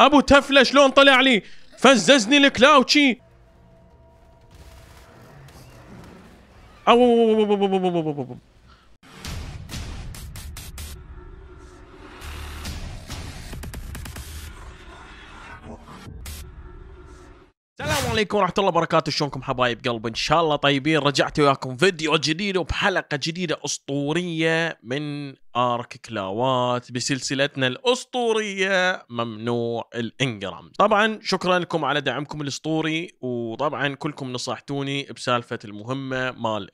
ابو تفله شلون طلع لي فززني الكلاوتشي او عليكم ورحمه الله وبركاته شلونكم حبايب قلب ان شاء الله طيبين رجعت وياكم فيديو جديد وبحلقه جديده اسطوريه من ارك كلاوات بسلسلتنا الاسطوريه ممنوع الانجرام طبعا شكرا لكم على دعمكم الاسطوري وطبعا كلكم نصحتوني بسالفه المهمه مال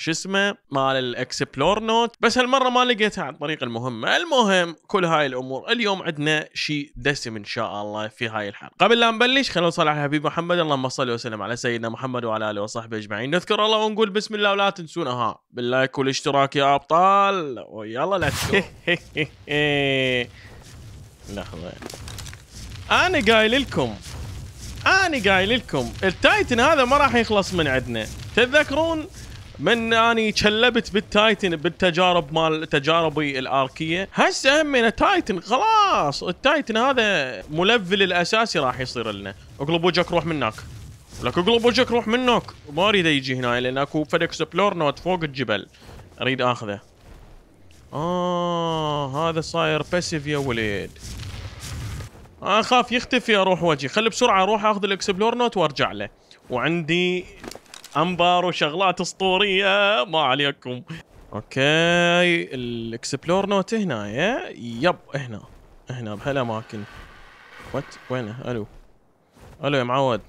شو اسمه مال الاكسبلور نوت بس هالمره ما لقيتها عن طريق المهمه المهم كل هاي الامور اليوم عندنا شيء دسم ان شاء الله في هاي الحلقه قبل لا نبلش خلونا نصلي على حبيب محمد الله اللهم صل وسلم على سيدنا محمد وعلى اله وصحبه اجمعين نذكر الله ونقول بسم الله ولا تنسونا ها باللايك والاشتراك يا ابطال ويلا لا لحظه انا قايل لكم انا قايل لكم التايتن هذا ما راح يخلص من عندنا تتذكرون من اني تشلبت بالتايتن بالتجارب مال تجاربي الاركيه هسه همنا تايتن خلاص التايتن هذا ملفل الاساسي راح يصير لنا اقلب وجهك روح من هناك لك اقلب وجهك روح من هناك ما اريد يجي هنا لان اكو فد اكسبلور نوت فوق الجبل اريد اخذه اه هذا صاير باسيف يا وليد اخاف يختفي اروح وجهي خلي بسرعه اروح اخذ الاكسبلور نوت وارجع له وعندي انبار وشغلات اسطوريه ما عليكم اوكي الاكسبلور نوت هنا يا يب هنا هنا بهالاماكن وات وينه الو الو يا معود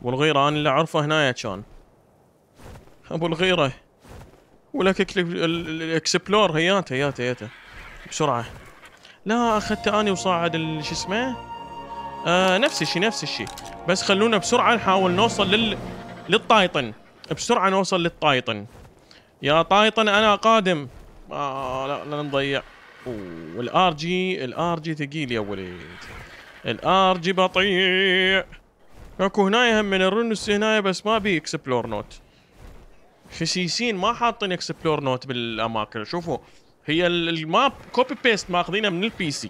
ابو الغيره انا اللي اعرفه يا كان ابو الغيره ولك الاكسبلور هيات هيات هيات بسرعه لا اخذته اني وصاعد شو اسمه آه نفس الشيء نفس الشيء بس خلونا بسرعه نحاول نوصل لل للطايطن بسرعه نوصل للطايطن يا طايطن انا قادم آه لا لا نضيع والار جي الار جي ثقيل يا وليد الار جي بطيء اكو هنا هم من الرنس هنا بس ما بي اكسبلور نوت خسيسين ما حاطين اكسبلور نوت بالاماكن شوفوا هي الماب كوبي بيست ماخذينها من البي سي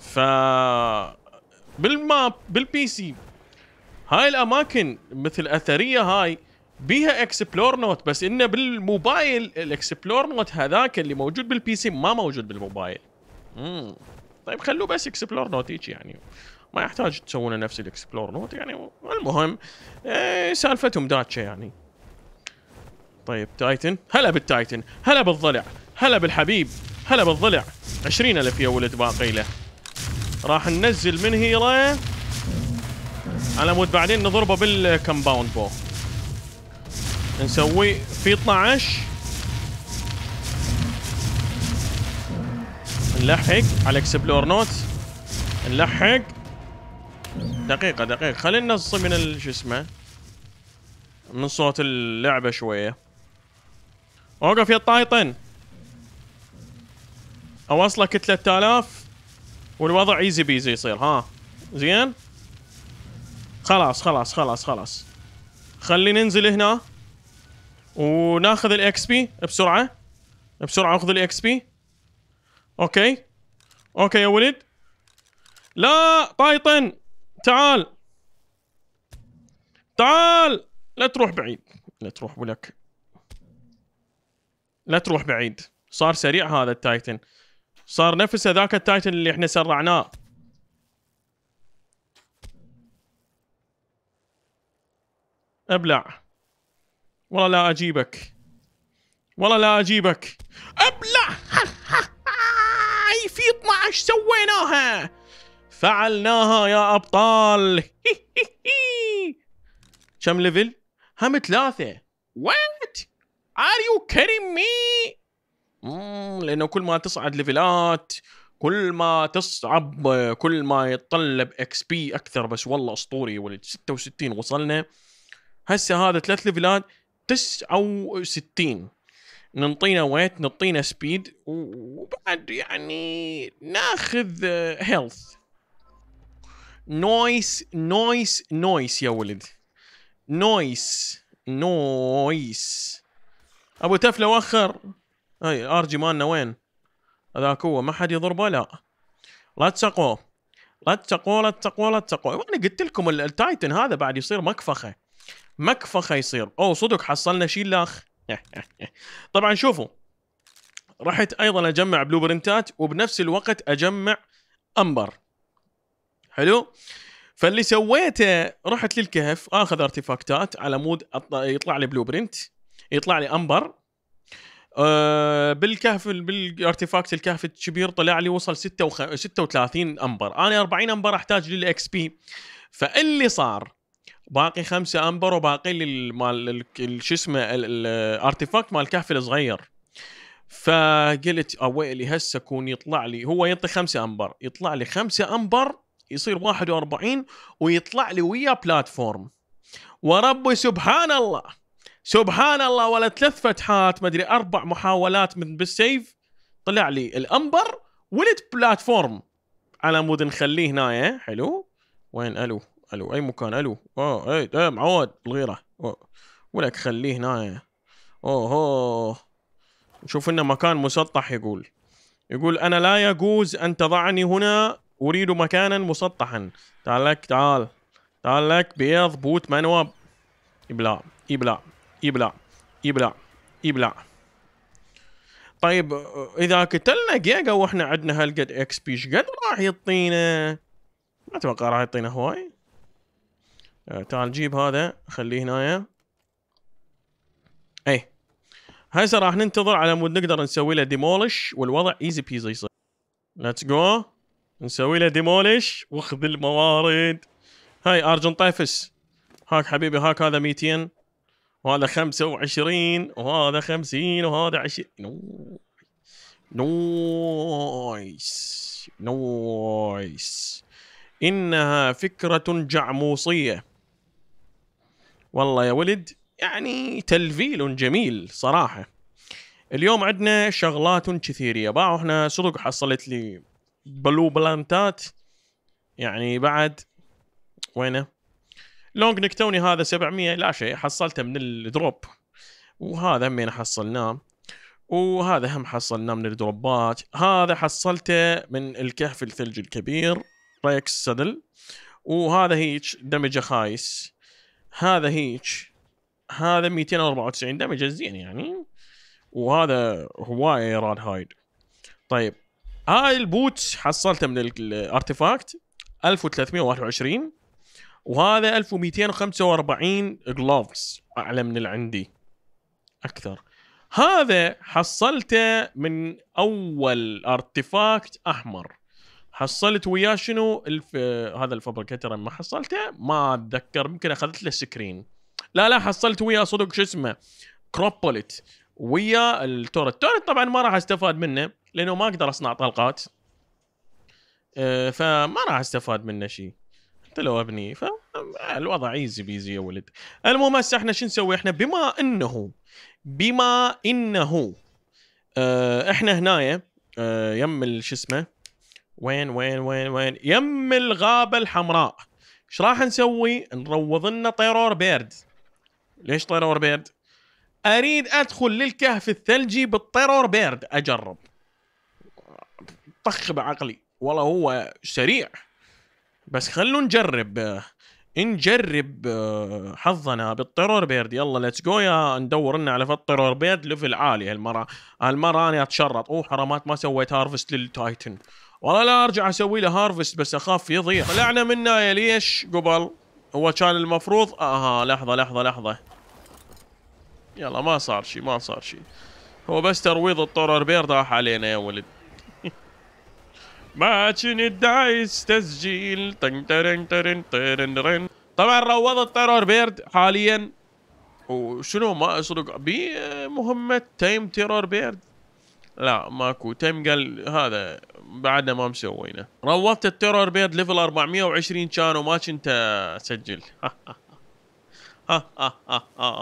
ف بالماب بالبي سي هاي الاماكن مثل اثريه هاي بيها اكسبلور نوت بس انه بالموبايل الاكسبلور نوت هذاك اللي موجود بالبي سي ما موجود بالموبايل امم طيب خلوه بس اكسبلور نوت هيك يعني ما يحتاج تسوونه نفس الاكسبلور نوت يعني المهم ايه سالفتهم داتشه يعني طيب تايتن هلا بالتايتن هلا بالضلع هلا بالحبيب هلا بالضلع 20000 يا ولد باقي له راح ننزل من هيره على مود بعدين نضربه بالكمباوند بو نسوي في 12 نلحق على اكسبلور نوت نلحق دقيقة دقيقة خلينا نصي من شو اسمه من صوت اللعبة شوية اوقف يا طايطن اوصله 3000 والوضع ايزي بيزي يصير ها زين خلاص خلاص خلاص خلاص خلي ننزل هنا وناخذ الاكس بي بسرعه بسرعه اخذ الاكس بي اوكي اوكي يا ولد لا طايطن تعال تعال لا تروح بعيد لا تروح ولك لا تروح بعيد صار سريع هذا التايتن صار نفس ذاك التايتن اللي احنا سرعناه ابلع والله لا اجيبك والله لا اجيبك ابلع هاي في 12 سويناها فعلناها يا ابطال كم ليفل؟ هم ثلاثة وات؟ ار يو كيدين مي؟ لانه كل ما تصعد ليفلات كل ما تصعب كل ما يتطلب اكس بي اكثر بس والله اسطوري ولد 66 وصلنا هسه هذا ثلاث ليفلات 69 ننطينا نعطينا ويت نعطينا سبيد وبعد يعني ناخذ هيلث نويس نويس نويس يا ولد نويس نويس ابو تفله وخر اي ارجي مالنا وين هذاك هو ما حد يضربه لا لا تسقوه لا تسقوه لا تسقوه لا تسقوه وانا قلت لكم التايتن هذا بعد يصير مكفخه مكفخه يصير او صدق حصلنا شيء لاخ طبعا شوفوا رحت ايضا اجمع بلو برنتات وبنفس الوقت اجمع امبر حلو فاللي سويته رحت للكهف اخذ ارتفاكتات على مود يطلع لي بلو برنت يطلع لي امبر أه بالكهف بالارتفاكت الكهف الكبير طلع لي وصل 36 امبر انا 40 امبر احتاج للاكس بي فاللي صار باقي خمسه امبر وباقي لي مال شو اسمه الارتيفاكت مال الكهف الصغير فقلت اويلي هسه كون يطلع لي هو ينطي خمسة امبر يطلع لي خمسة امبر يصير 41 ويطلع لي ويا بلاتفورم وربي سبحان الله سبحان الله ولا ثلاث فتحات ما ادري اربع محاولات من بالسيف طلع لي الامبر ولد بلاتفورم على مود نخليه هنايا حلو وين الو الو اي مكان الو اه اي ايه معود الغيره ولك خليه هنا اوه نشوف انه مكان مسطح يقول يقول انا لا يجوز ان تضعني هنا اريد مكانا مسطحا تعال لك تعال تعال لك بيض بوت منوب ابلع ابلع ابلع ابلع ابلع طيب اذا قتلنا جيجا واحنا عندنا هالقد اكس بي ايش قد راح يعطينا؟ ما اتوقع راح يعطينا هواي آه، تعال جيب هذا خليه هنايا إيه. اي هسه راح ننتظر على مود نقدر نسوي له ديمولش والوضع ايزي بيزي يصير ليتس جو نسوي له ديمولش واخذ الموارد هاي طيفس هاك حبيبي هاك هذا 200 وهذا 25 وهذا 50 وهذا 20 نويس نويس انها فكره جعموصيه والله يا ولد يعني تلفيل جميل صراحة اليوم عندنا شغلات كثيرة يا باع احنا صدق حصلت لي بلو بلانتات يعني بعد وينه لونج نكتوني توني هذا 700 لا شيء حصلته من الدروب وهذا همين حصلناه وهذا هم حصلناه من الدروبات هذا حصلته من الكهف الثلج الكبير ريكس سدل وهذا هيك دمجه خايس هذا هيك هذا 294 دمج زين يعني وهذا هوايه راد هايد طيب هاي البوت حصلته من الارتفاكت 1321 وهذا 1245 جلوفز اعلى من اللي عندي اكثر هذا حصلته من اول ارتفاكت احمر حصلت وياه شنو الف... هذا الفابريكيتر ما حصلته ما اتذكر يمكن اخذت له سكرين لا لا حصلت وياه صدق شو اسمه كروبوليت ويا التورت التورت طبعا ما راح استفاد منه لانه ما اقدر اصنع طلقات آه، فما راح استفاد منه شيء حتى لو ابني فالوضع ايزي بيزي يا ولد المهم هسه احنا شو نسوي احنا بما انه بما انه آه، احنا هنايا آه، يم شو اسمه وين وين وين وين يم الغابه الحمراء ايش راح نسوي نروض لنا طيرور بيرد ليش طيرور بيرد اريد ادخل للكهف الثلجي بالطيرور بيرد اجرب طخ بعقلي والله هو سريع بس خلونا نجرب نجرب حظنا بالطيرور بيرد يلا ليتس جو يا ندور لنا على فالطيرور بيرد ليفل عالي هالمره هالمره انا اتشرط اوه حرامات ما سويت هارفست للتايتن والله لا ارجع اسوي له هارفست بس اخاف يضيع طلعنا منه يا ليش قبل هو كان المفروض اها آه، لحظه لحظه لحظه يلا ما صار شيء ما صار شيء هو بس ترويض الطور بير ضاح علينا يا ولد ماتشن الدايس تسجيل تن ترن ترن ترن رن طبعا روضت الترور بيرد حاليا وشنو ما اسرق بمهمة تيم ترور بيرد لا ماكو تيم قال هذا بعدنا ما مسوينه روضت التيرور بيرد ليفل 420 كان وما كنت اسجل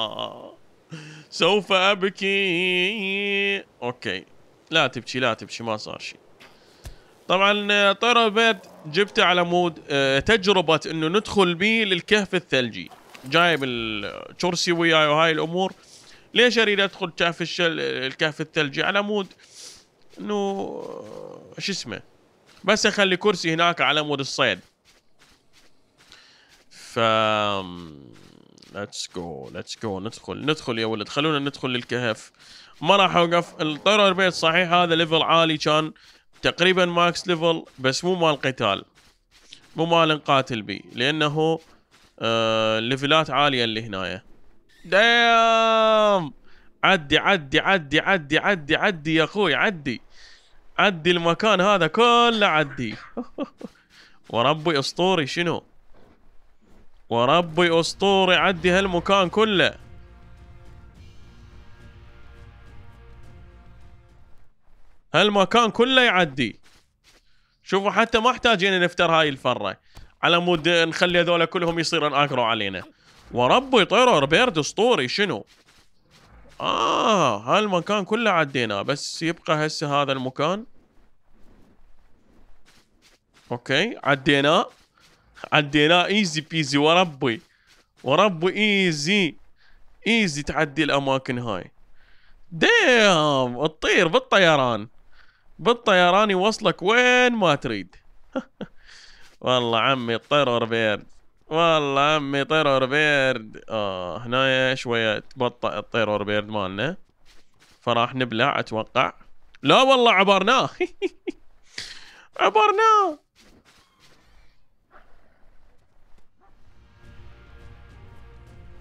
سوف ابكي اوكي لا تبكي لا تبكي ما صار شيء طبعا طير آه، البيت جبته على مود آه، تجربه انه ندخل به للكهف الثلجي جايب الشرسي آه، وياي وهاي الامور ليش اريد ادخل كهف الشل الكهف الثلجي على مود انه شو اسمه بس اخلي كرسي هناك على مود الصيد ف ليتس جو ليتس جو ندخل ندخل يا ولد خلونا ندخل للكهف ما راح اوقف الطير البيت صحيح هذا ليفل عالي كان تقريبا ماكس ليفل بس مو مال قتال مو مال نقاتل بيه لانه آه ليفلات عاليه اللي هنايا دام عدي عدي عدي عدي عدي عدي يا اخوي عدي عدي المكان هذا كله عدي وربي اسطوري شنو وربي اسطوري عدي هالمكان كله هالمكان كله يعدي شوفوا حتى ما احتاجين نفتر هاي الفره على مود نخلي هذول كلهم يصيرون اقرو علينا وربي يطيروا بيرد اسطوري شنو اه هالمكان كله عديناه بس يبقى هسه هذا المكان اوكي عديناه عديناه ايزي بيزي وربي وربي ايزي ايزي تعدي الاماكن هاي دام تطير بالطيران بالطيران يوصلك وين ما تريد والله عمي الطير بيرد والله عمي طيرور بيرد اه هنايا شويه تبطأ الطيرور بيرد مالنا فراح نبلع اتوقع لا والله عبرناه عبرناه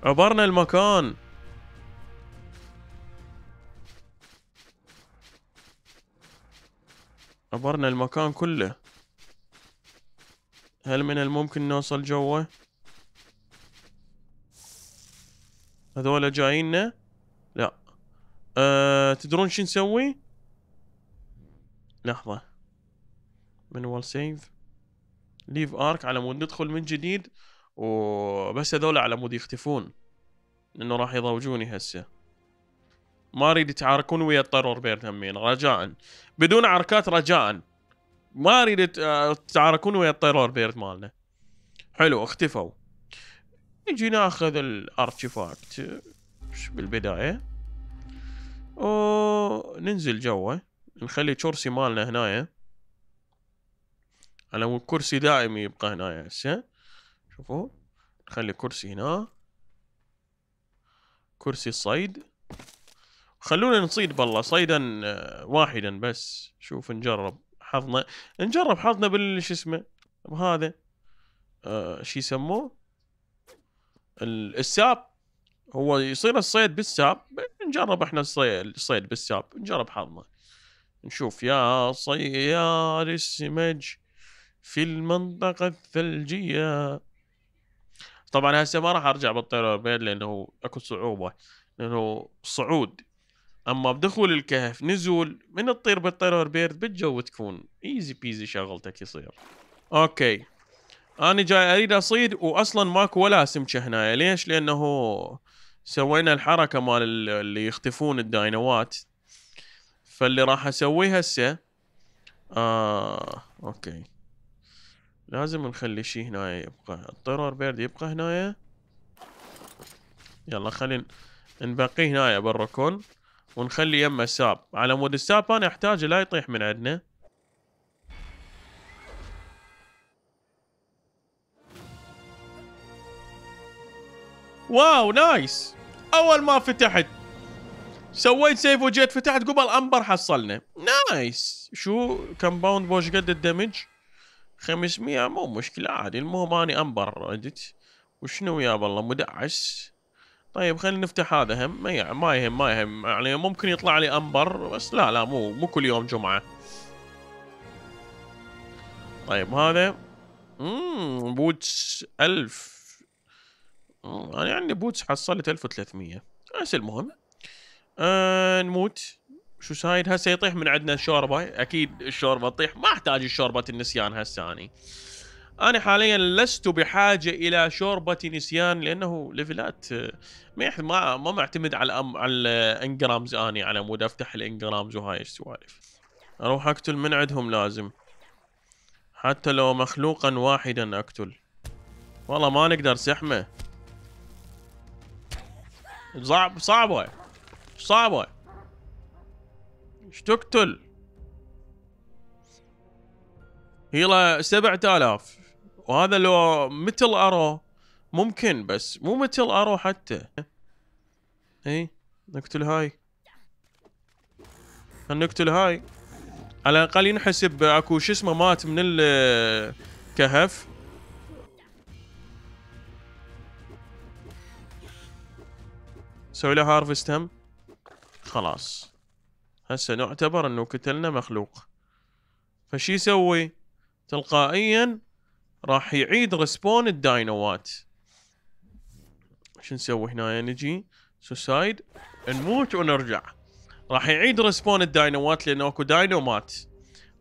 عبرنا المكان عبرنا المكان كله هل من الممكن نوصل جوا هذولا جاييننا لا أه تدرون شو نسوي لحظة منوال سيف ليف ارك على مود ندخل من جديد وبس هذولا على مود يختفون لانه راح يضوجوني هسه ما اريد يتعاركون ويا الطرور بيرد همين رجاء بدون عركات رجاء ما اريد تتعاركون ويا الطيرور بيرد مالنا حلو اختفوا نجي ناخذ الارتيفاكت بالبدايه وننزل جوا نخلي كرسي مالنا هنايا على كرسي دائم يبقى هنايا هسه شوفوا نخلي كرسي هنا كرسي الصيد خلونا نصيد بالله صيدا آه، واحدا بس شوف نجرب حظنا نجرب حظنا بالش اسمه بهذا آه شو يسموه الساب هو يصير الصيد بالساب نجرب احنا الصيد بالساب نجرب حظنا نشوف يا صيار السمج في المنطقة الثلجية طبعا هسه ما راح ارجع بالطير لانه اكو صعوبة لانه صعود اما بدخول الكهف نزول من تطير بالطيرور بيرد بالجو تكون ايزي بيزي شغلتك يصير اوكي انا جاي اريد اصيد واصلا ماكو ولا سمكه هنا ليش لانه سوينا الحركه مال اللي يختفون الداينوات فاللي راح اسويه هسه اه اوكي لازم نخلي شيء هنا يبقى الطيرور بيرد يبقى هنا يلا خلينا نبقيه هنا بالركون ونخلي يمه الساب على مود الساب انا احتاجه لا يطيح من عندنا واو نايس اول ما فتحت سويت سيف وجيت فتحت قبل انبر حصلنا نايس شو كمباوند بوش قد الدمج 500 مو مشكله عادي المهم اني انبر ردت وشنو يا بالله مدعس طيب خلينا نفتح هذا هم ما يهم ما يهم ما يهم يعني ممكن يطلع لي امبر بس لا لا مو مو كل يوم جمعه طيب هذا امم بوتس 1000 انا عندي بوتس حصلت 1300 بس المهم آه نموت شو سايد هسه يطيح من عندنا الشوربه اكيد الشوربه تطيح ما احتاج الشوربه النسيان هسه اني انا حاليا لست بحاجه الى شوربه نسيان لانه ليفلات آه، ما ما معتمد على الأم... على الانجرامز اني على مود افتح الانجرامز وهاي السوالف اروح اقتل من عندهم لازم حتى لو مخلوقا واحدا اقتل والله ما نقدر سحمه صعب صعبه صعبه ايش تقتل؟ يلا 7000 وهذا لو مثل ارو ممكن بس مو مثل ارو حتى اي نقتل هاي نقتل هاي على الاقل ينحسب اكو شو اسمه مات من الكهف سوي له هارفست هم خلاص هسه نعتبر انه قتلنا مخلوق فشي يسوي تلقائيا راح يعيد ريسبون الداينوات شو نسوي هنا نجي سوسايد نموت ونرجع راح يعيد ريسبون الداينوات لانه اكو داينو مات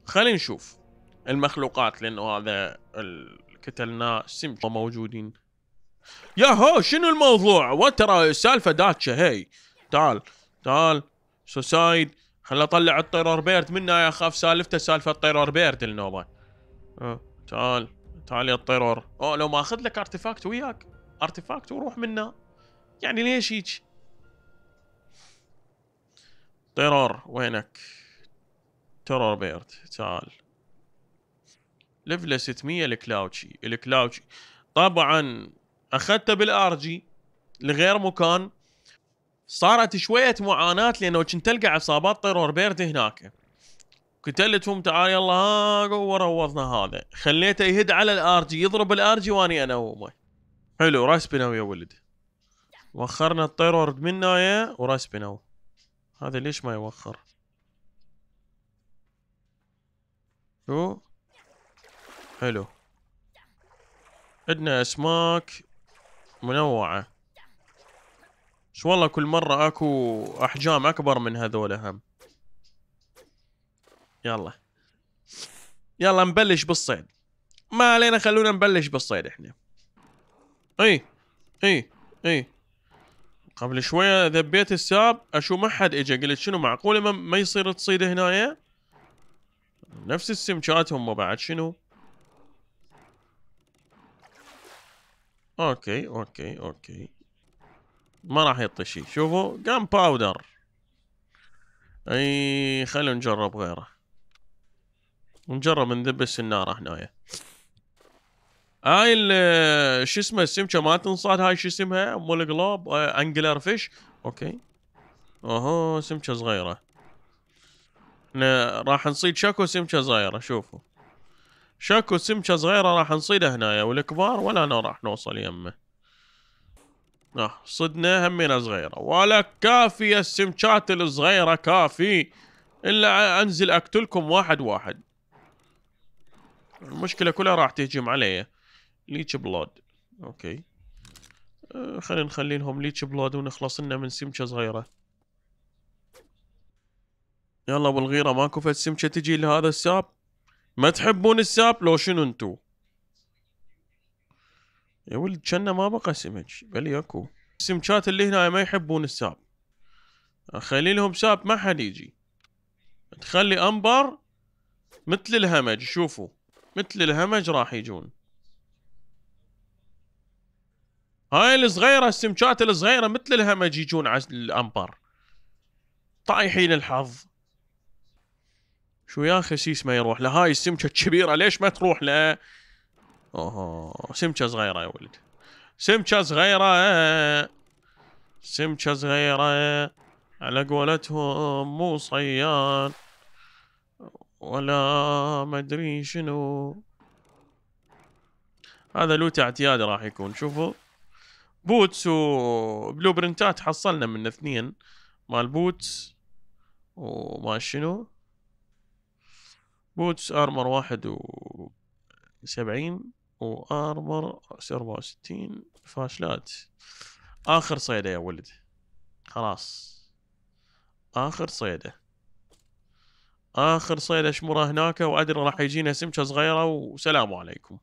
خلينا نشوف المخلوقات لانه هذا قتلناه سمج موجودين يا هو شنو الموضوع وترى السالفه داتشه هي تعال تعال سوسايد خل اطلع الطيرور بيرد منه يا اخاف سالفته سالفه الطيرور بيرد النوبه أه. تعال تعال يا الطيرور او لو ما اخذ لك ارتفاكت وياك ارتفاكت وروح منا يعني ليش هيك طيرور وينك ترور بيرد تعال ليفل 600 الكلاوتشي الكلاوتشي طبعا اخذته بالار جي لغير مكان صارت شويه معاناه لانه كنت تلقى عصابات طيرور بيرد هناك قتلتهم تعال يلا ها وروضنا هذا خليته يهد على الارجي يضرب الارجي واني انومه حلو راس بناو يا ولد وخرنا الطيرورد من هنايا وراس بناو هذا ليش ما يوخر شو حلو عندنا اسماك منوعه شو والله كل مره اكو احجام اكبر من هذول هم يلا يلا نبلش بالصيد ما علينا خلونا نبلش بالصيد احنا اي اي اي قبل شوية ذبيت الساب اشو ما حد اجى قلت شنو معقولة ما, ما يصير تصيد هنايا نفس السمكات هم بعد شنو اوكي اوكي اوكي ما راح يطشي شوفوا قام باودر اي خلونا نجرب غيره نجرب نذب السناره هنايا هاي ال شو اسمه السمكه ما تنصاد هاي شو اسمها مول جلوب انجلر فيش اوكي اهو سمكه صغيره احنا راح نصيد شاكو سمكه صغيره شوفوا شاكو سمكه صغيره راح نصيدها هنايا والكبار ولا انا راح نوصل يمه اه صدنا همينا صغيره ولا كافيه السمكات الصغيره كافي الا انزل اقتلكم واحد واحد المشكله كلها راح تهجم علي ليتش بلود اوكي آه، خلينا نخلي لهم ليتش بلود ونخلص لنا من سمكه صغيره يلا الغيره ماكو فد سمكه تجي لهذا الساب ما تحبون الساب لو شنو انتو يا ولد كنا ما بقى سمك بل اكو السمكات اللي هنا ما يحبون الساب اخلي لهم ساب ما حد يجي تخلي انبر مثل الهمج شوفوا مثل الهمج راح يجون هاي الصغيره السمكات الصغيره مثل الهمج يجون على الامبر طايحين الحظ شو يا خسيس ما يروح له هاي السمكه الكبيره ليش ما تروح له اوه سمكه صغيره يا ولد سمكه صغيره سمكه صغيره على قولتهم مو صياد ولا مدري شنو هذا لوت اعتيادي راح يكون شوفوا بوتس وبلو برنتات حصلنا من اثنين مال بوتس وما شنو بوتس ارمر واحد وسبعين وارمر اربعة وستين فاشلات اخر صيدة يا ولد خلاص اخر صيده اخر صيد اشمره هناك وادري راح يجينا سمكه صغيره وسلام عليكم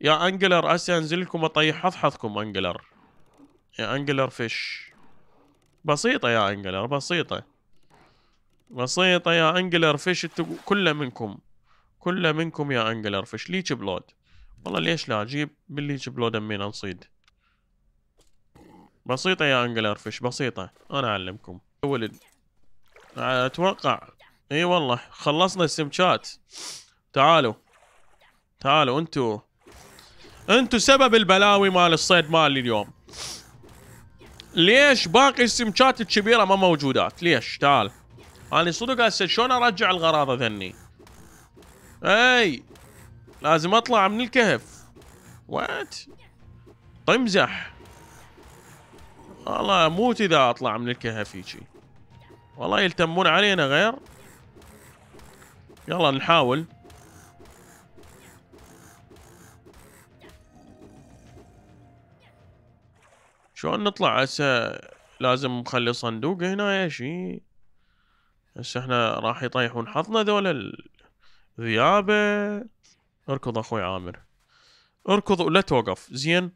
يا انجلر اسي انزلكم اطيح حظحظكم انجلر يا انجلر فيش بسيطه يا انجلر بسيطه بسيطه يا انجلر فيش كله منكم كله منكم يا انجلر فيش ليش بلود والله ليش لا اجيب بالليش بلود امين نصيد بسيطة يا انجلر فيش بسيطة انا اعلمكم ولد اتوقع اي والله خلصنا شات تعالوا تعالوا انتوا انتوا سبب البلاوي مال الصيد مالي اليوم ليش باقي شات الكبيره ما موجودات ليش تعال انا صدق هسه شلون ارجع الغراضه ذني اي لازم اطلع من الكهف وات طمزح والله اموت اذا اطلع من الكهف هيجي والله يلتمون علينا غير يلا نحاول شلون نطلع هسه لازم نخلي صندوق هنا يا شي هسه احنا راح يطيحون حظنا ذولا الذيابة اركض اخوي عامر اركض ولا توقف زين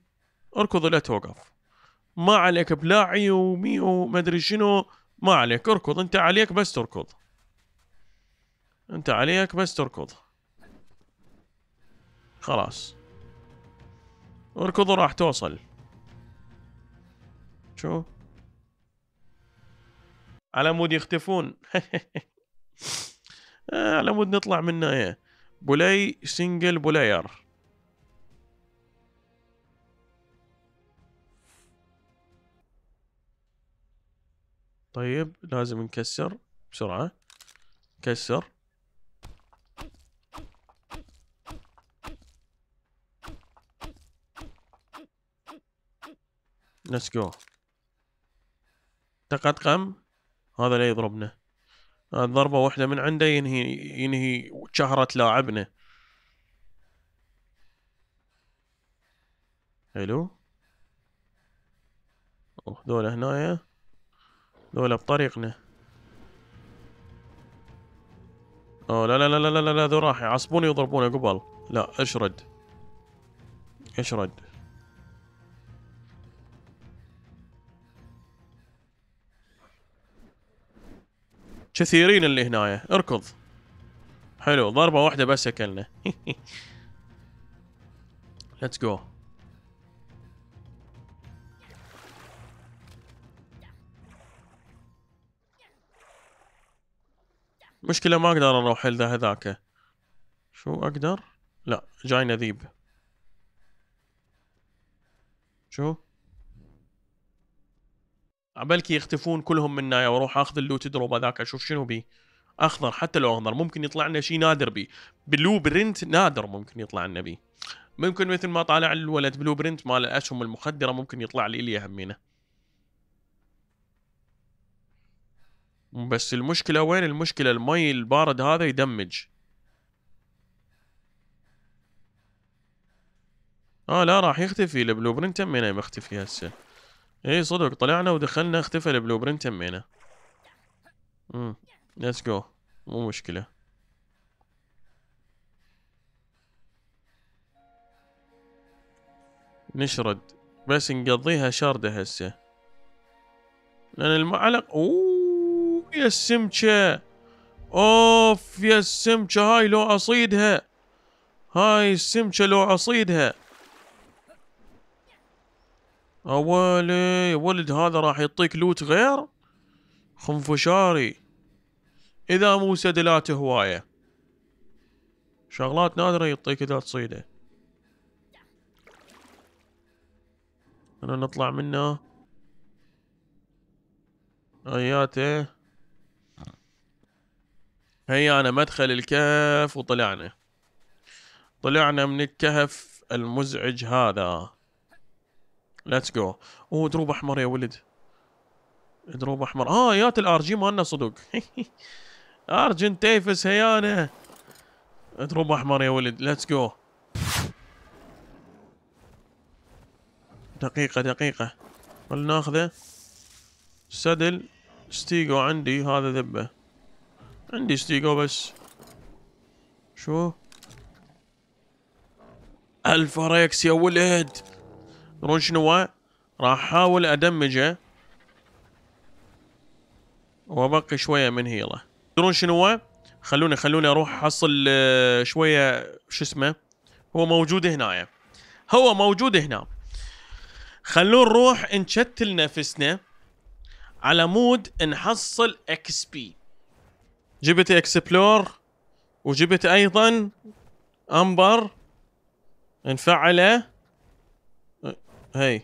اركض ولا توقف ما عليك بلاعي ومي ومدري شنو ما عليك اركض انت عليك بس تركض انت عليك بس تركض خلاص اركض وراح توصل شو على مود يختفون آه، على مود نطلع من ايه بولاي سنجل بولاير طيب لازم نكسر بسرعة كسر ليتس جو تقدقم هذا لا يضربنا ضربة واحدة من عنده ينهي ينهي شهرة لاعبنا حلو اوه ذولا هنايا ذولا بطريقنا اوه لا لا لا لا لا لا ذو راح يعصبوني يضربونه قبل لا اشرد اشرد كثيرين اللي هنايا اركض حلو ضربة واحدة بس اكلنا ليتس جو مشكلة ما اقدر اروح لذا هذاك شو اقدر؟ لا جاينا ذيب شو؟ بلكي يختفون كلهم يا واروح اخذ اللوت دروب هذاك اشوف شنو بيه اخضر حتى لو اخضر ممكن يطلع لنا شيء نادر بيه بلو برنت نادر ممكن يطلع لنا بيه ممكن مثل ما طالع الولد بلو برنت مال الاسهم المخدره ممكن يطلع لي اللي يهمينه بس المشكله وين المشكله المي البارد هذا يدمج اه لا راح يختفي البلو برنت همينه مختفي هسه ايه صدق طلعنا ودخلنا اختفى البلو برنت همينه امم ليتس جو مو مشكله نشرد بس نقضيها شاردة هسه لان المعلق اوووو يا السمكة اوف يا السمكة هاي لو اصيدها هاي السمكة لو اصيدها اويلي يا ولد هذا راح يعطيك لوت غير خنفشاري اذا مو سدلات هواية شغلات نادرة يعطيك اذا تصيده انا نطلع منه اياته انا مدخل الكهف وطلعنا طلعنا من الكهف المزعج هذا ليتس جو اوه دروب احمر يا ولد دروب احمر اه يات الار جي مالنا صدق ارجن تيفس هيانه دروب احمر يا ولد ليتس جو دقيقة دقيقة خلنا ناخذه سدل ستيجو عندي هذا ذبة عندي ستيجو بس شو الفريكس يا ولد تدرون شنو راح احاول ادمجه وابقي شويه من هيله تدرون شنو خلوني خلوني اروح احصل آه، شويه شو اسمه هو موجود هنا هو موجود هنا خلونا نروح نشتل نفسنا على مود نحصل اكس بي جبت اكسبلور وجبت ايضا امبر نفعله هي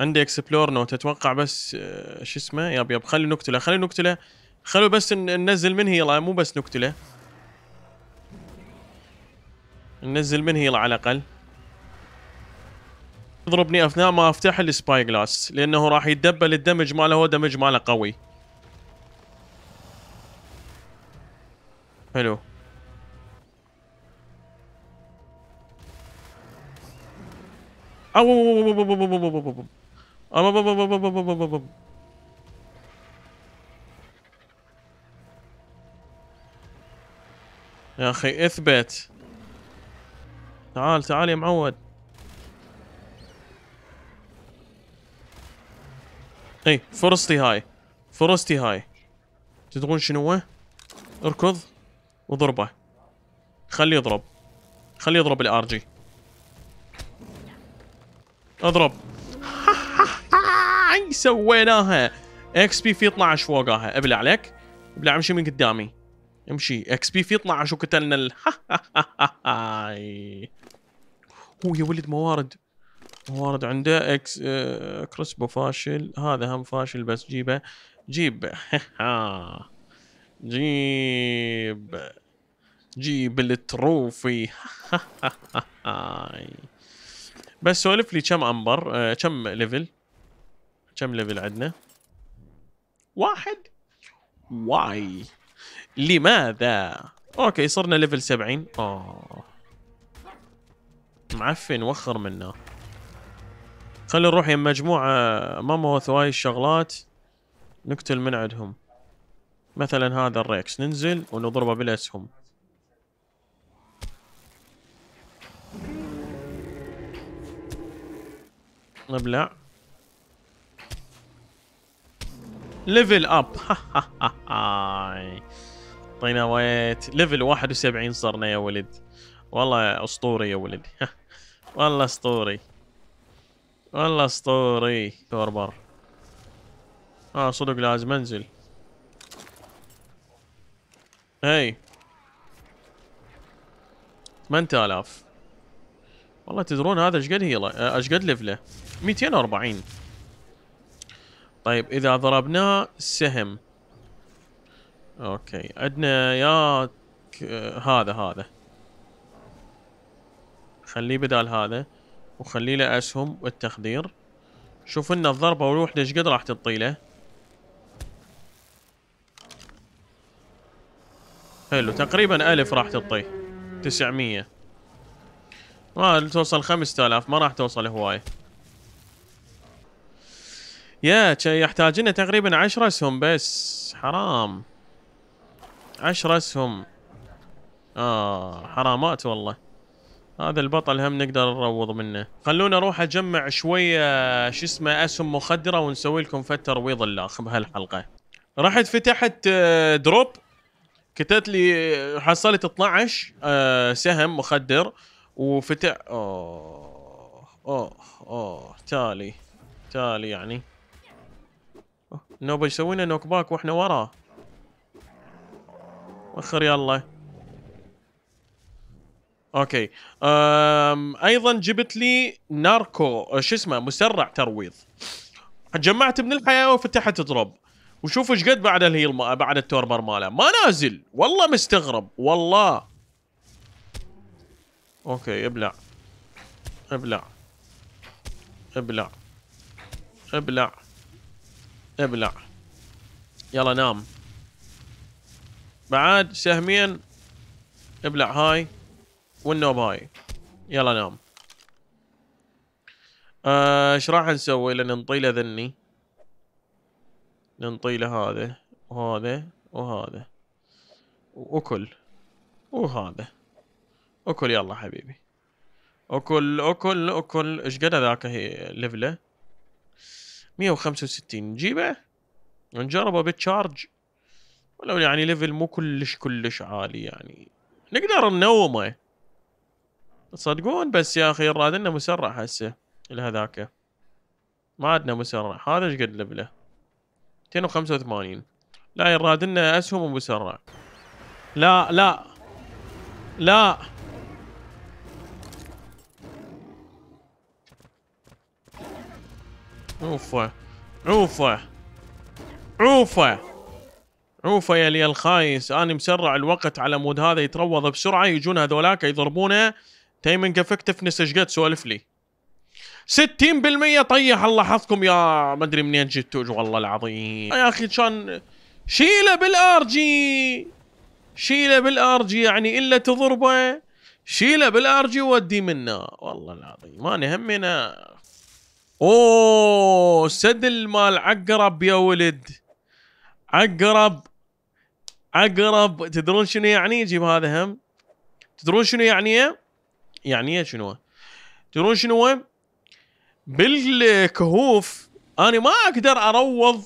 عندي اكسبلور نوت اتوقع بس آه، شو اسمه ياب ياب خلي نقتله خلي نقتله خلو بس ننزل من يلا مو بس نقتله ننزل من يلا على الاقل يضربني اثناء ما افتح السباي جلاس لانه راح يتدبل الدمج ماله هو دمج ماله قوي حلو يا أخي اثبت تعال تعال يا معود اي فرصتي هاي فرصتي هاي تدرون شنو هو؟ اركض وضربه خليه يضرب خليه يضرب الار جي اضرب سويناها اكس بي في 12 فوقها ابلع عليك ابلع امشي من قدامي امشي اكس بي في 12 وقتلنا ال هو يا ولد موارد موارد عنده اكس آه، كريسبو فاشل هذا هم فاشل بس جيبه جيب جيب جيب التروفي بس سولف لي كم امبر آه كم ليفل كم ليفل عندنا واحد واي لماذا اوكي صرنا ليفل 70 اه معفن وخر منا خلينا نروح يم مجموعه ماموث وهاي الشغلات نقتل من عندهم مثلا هذا الريكس ننزل ونضربه بالاسهم نبلع ليفل اب طينا ويت ليفل 71 صرنا يا ولد والله اسطوري يا ولد والله اسطوري والله اسطوري كوربر اه صدق لازم انزل هي 8000 والله تدرون هذا ايش قد هيله ايش قد ليفله 240 طيب اذا ضربناه سهم اوكي عندنا يا هذا هذا خليه بدال هذا وخلي له اسهم والتخدير شوف لنا الضربه والوحده ايش قد راح تطيله حلو تقريبا ألف راح تطي 900 ما توصل 5000 ما راح توصل هوايه يا يحتاج لنا تقريبا 10 اسهم بس حرام 10 اسهم اه حرامات والله هذا البطل هم نقدر نروض منه خلونا اروح اجمع شويه شو اسمه اسهم مخدره ونسوي لكم فتة ترويض الاخ بهالحلقه رحت فتحت آه، دروب كتبت لي حصلت 12 آه، سهم مخدر وفتح اوه اوه اوه تالي تالي يعني نوبا يسوي لنا نوك باك واحنا وراه وخر يلا اوكي أم ايضا جبت لي ناركو شو اسمه مسرع ترويض جمعت من الحياه وفتحت دروب وشوف ايش قد بعد الهيل ما بعد التوربر ماله ما نازل والله مستغرب والله اوكي ابلع ابلع ابلع ابلع ابلع يلا نام بعد سهمين ابلع هاي والنوب هاي يلا نام آه، ايش آه راح نسوي لان نطيله ذني ننطيله هذا وهذا وهذا وكل وهذا اكل يلا حبيبي اكل اكل اكل ايش قد ذاك هي ليفله 165 نجيبه ونجربه بالتشارج ولو يعني ليفل مو كلش كلش عالي يعني نقدر ننومه تصدقون بس يا اخي الراد انه مسرع هسه لهذاك ما عندنا مسرع هذا ايش قد ليفله 285 لا يراد انه اسهم ومسرع لا لا لا اوفا اوفا اوفا عوفة يا لي الخايس انا مسرع الوقت على مود هذا يتروض بسرعه يجون هذولاك يضربونه تيمنج افكتفنس ايش قد سوالف لي 60% طيح الله حظكم يا ما ادري منين جتوا والله العظيم يا اخي كان شيله بالار جي شيله بالار جي يعني الا تضربه شيله بالار جي ودي منه والله العظيم ما همنا اوه سدل مال عقرب يا ولد عقرب عقرب تدرون شنو يعني يجيب هذا هم تدرون شنو يعني يعني شنو تدرون شنو بالكهوف انا ما اقدر اروض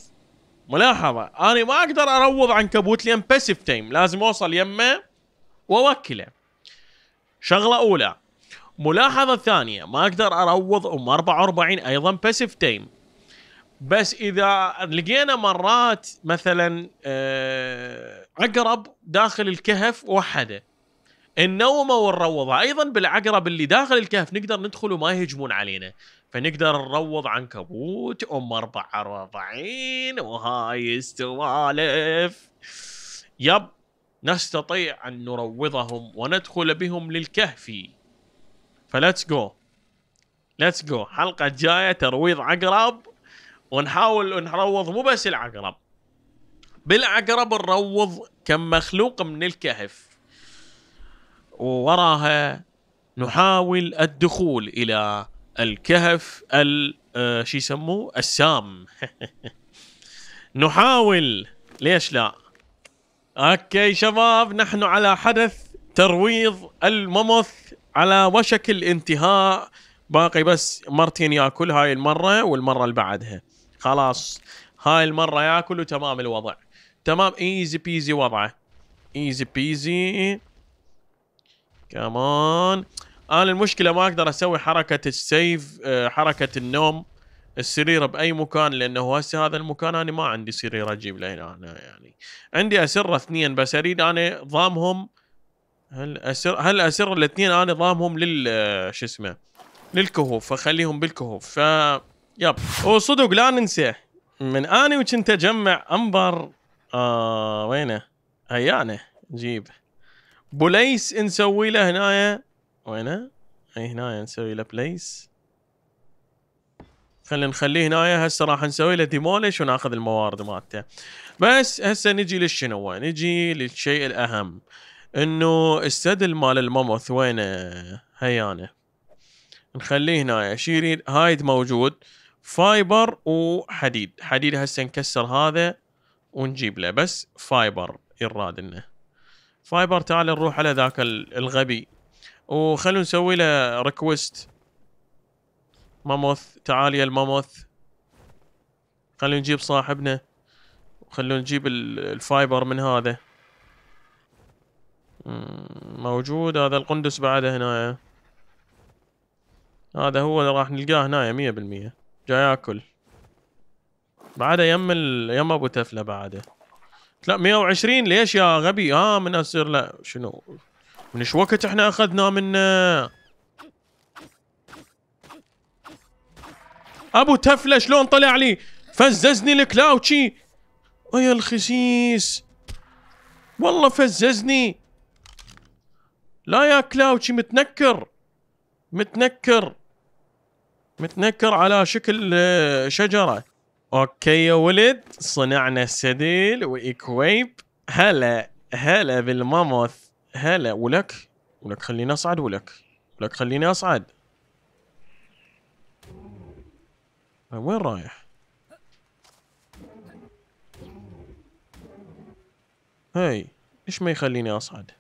ملاحظة انا ما اقدر اروض عنكبوت لان باسيف تيم لازم اوصل يمه واوكله شغلة اولى ملاحظة ثانية ما اقدر اروض ام 44 ايضا باسيف تيم بس اذا لقينا مرات مثلا عقرب آه، داخل الكهف وحده النومة والروضة ايضا بالعقرب اللي داخل الكهف نقدر ندخل وما يهجمون علينا فنقدر نروض عنكبوت ام 44 وهاي استوالف يب نستطيع ان نروضهم وندخل بهم للكهف فلتس جو ليتس جو حلقه جايه ترويض عقرب ونحاول نروض مو بس العقرب بالعقرب نروض كم مخلوق من الكهف ووراها نحاول الدخول الى الكهف ال آه، شو يسموه السام نحاول ليش لا اوكي شباب نحن على حدث ترويض الممث على وشك الانتهاء باقي بس مرتين ياكل هاي المره والمره اللي بعدها خلاص هاي المره ياكل وتمام الوضع تمام ايزي بيزي وضعه ايزي بيزي كمان انا المشكله ما اقدر اسوي حركه السيف آه، حركه النوم السرير باي مكان لانه هسه هذا المكان انا ما عندي سرير اجيب له هنا يعني عندي اسره اثنين بس اريد انا ضامهم هل اسر هل اسر الاثنين انا نظامهم لل آه، شو اسمه للكهوف فخليهم بالكهوف ف يب وصدق لا ننسى من اني وكنت اجمع انبر آه وينه؟ هيانه جيب بوليس نسوي له هنايا وينه؟ اي هنايا نسوي له بليس خلينا نخليه هنايا هسه راح نسوي له ديمولش وناخذ الموارد مالته بس هسه نجي للشنو نجي للشيء الاهم انه السدل مال الماموث وينه هيانه نخليه هنا شو يريد هايد موجود فايبر وحديد حديد هسه نكسر هذا ونجيب له بس فايبر يراد لنا فايبر تعال نروح على ذاك الغبي وخلو نسوي له ريكوست ماموث تعال يا الماموث خلونا نجيب صاحبنا خلونا نجيب الفايبر من هذا موجود هذا القندس بعده هنا هذا هو اللي راح نلقاه هنايا مية بالمية جاي ياكل بعده يم ال... يم ابو تفلة بعده لا 120 ليش يا غبي اه من اصير لا شنو من ايش وقت احنا اخذنا من ابو تفله شلون طلع لي فززني الكلاوتشي ويا الخسيس والله فززني لا يا كلاوتشي متنكر متنكر متنكر على شكل آه، شجرة اوكي يا ولد صنعنا السديل واكويب هلا هلا بالماموث هلا ولك ولك خليني اصعد ولك ولك خليني اصعد وين رايح هاي ليش ما يخليني اصعد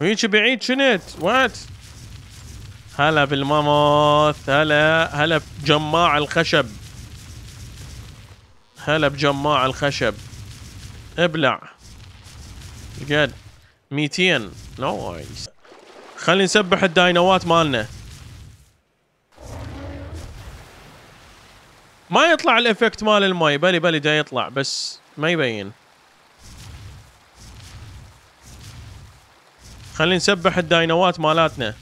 وهيجي بعيد شنت وات هلا بالماموث هلا هلا بجماع الخشب هلا بجماع الخشب ابلع جد 200 نايس خلينا نسبح الداينوات مالنا ما يطلع الافكت مال المي بلي بلي دا يطلع بس ما يبين خلينا نسبح الداينوات مالاتنا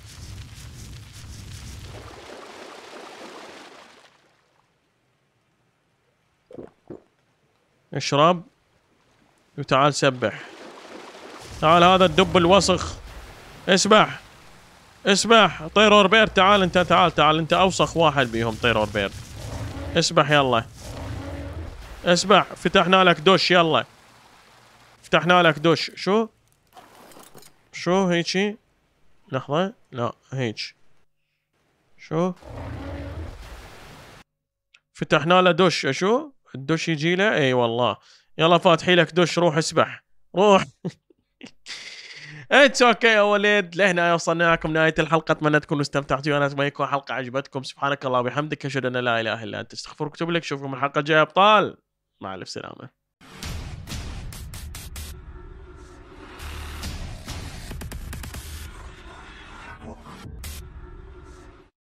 اشرب وتعال سبح تعال هذا الدب الوسخ اسبح اسبح طير اوربيرت تعال انت تعال تعال انت اوسخ واحد بيهم طير اوربيرت اسبح يلا اسبح فتحنا لك دش يلا فتحنا لك دش شو شو هيجي لحظة لا هيج شو فتحنا له دش شو الدش يجي له اي والله يلا فاتحي لك دش روح اسبح روح اتس اوكي يا ولد لهنا وصلنا لكم نهايه الحلقه اتمنى تكونوا استمتعتوا وانا اتمنى تكون الحلقه عجبتكم سبحانك الله وبحمدك اشهد ان لا اله الا انت استغفرك واتوب لك اشوفكم الحلقه الجايه ابطال مع الف سلامه